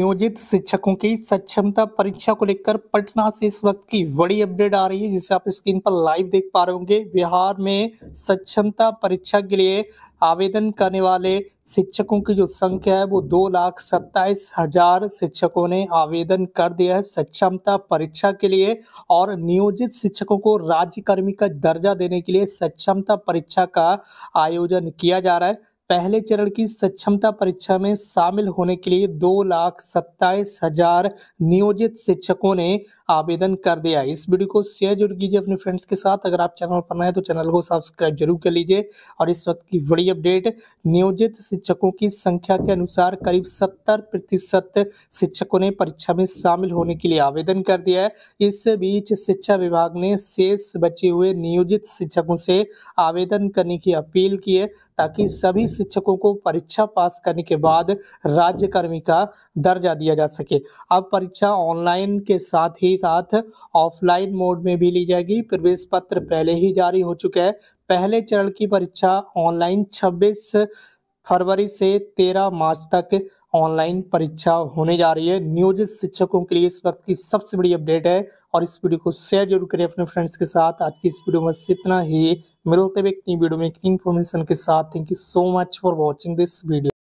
नियोजित शिक्षकों की सक्षमता परीक्षा को लेकर पटना से इस वक्त की बड़ी अपडेट आ रही है जिसे आप स्क्रीन पर लाइव देख पा रहे होंगे बिहार में सक्षमता परीक्षा के लिए आवेदन करने वाले शिक्षकों की जो संख्या है वो दो लाख सत्ताईस हजार शिक्षकों ने आवेदन कर दिया है सक्षमता परीक्षा के लिए और नियोजित शिक्षकों को राज्यकर्मी का दर्जा देने के लिए सक्षमता परीक्षा का आयोजन किया जा रहा है पहले चरण की सक्षमता परीक्षा में शामिल होने के लिए दो लाख सत्ताईस हजार नियोजित शिक्षकों ने आवेदन कर दिया है इस वीडियो को शेयर जरूर कीजिए अपने फ्रेंड्स के साथ अगर आप चैनल पर नए तो चैनल को सब्सक्राइब जरूर कर लीजिए और इस वक्त की बड़ी अपडेट नियोजित शिक्षकों की संख्या के अनुसार करीब सत्तर प्रतिशत शिक्षकों ने परीक्षा में शामिल होने के लिए आवेदन कर दिया है इस बीच शिक्षा विभाग ने शेष बचे हुए नियोजित शिक्षकों से आवेदन करने की अपील की है ताकि सभी शिक्षकों को परीक्षा पास करने के बाद राज्यकर्मी का दर्जा दिया जा सके अब परीक्षा ऑनलाइन के साथ ही ही साथ ऑफलाइन मोड में भी ली जाएगी प्रवेश पत्र पहले ही जारी हो चुका है पहले चरण की परीक्षा ऑनलाइन 26 फरवरी से 13 मार्च तक ऑनलाइन परीक्षा होने जा रही है नियोजित शिक्षकों के लिए इस वक्त की सबसे बड़ी अपडेट है और इस वीडियो को शेयर जरूर करें अपने फ्रेंड्स के साथ आज की इस वीडियो में इतना ही मिलते हुए इतनी वीडियो में इतनी इन्फॉर्मेशन के साथ thank you so much for watching this video